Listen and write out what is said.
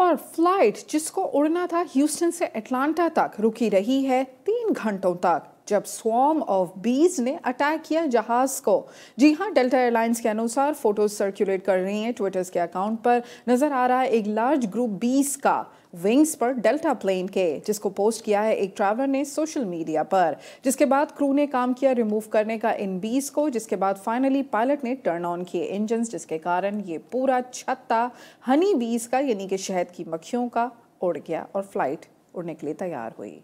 और फ्लाइट जिसको उड़ना था ह्यूस्टन से अटलांटा तक रुकी रही है तीन घंटों तक जब स्वाम ऑफ बीज ने अटैक किया जहाज को जी हाँ डेल्टा एयरलाइंस के अनुसार फोटोज सर्कुलेट कर रही हैं ट्विटर्स के अकाउंट पर नजर आ रहा है एक लार्ज ग्रुप बीस का विंग्स पर डेल्टा प्लेन के जिसको पोस्ट किया है एक ट्रैवलर ने सोशल मीडिया पर जिसके बाद क्रू ने काम किया रिमूव करने का इन बीस को जिसके बाद फाइनली पायलट ने टर्न ऑन किए इंजन जिसके कारण ये पूरा छत्ता हनी बीस का यानी कि शहद की मक्खियों का उड़ गया और फ्लाइट उड़ने के लिए तैयार हुई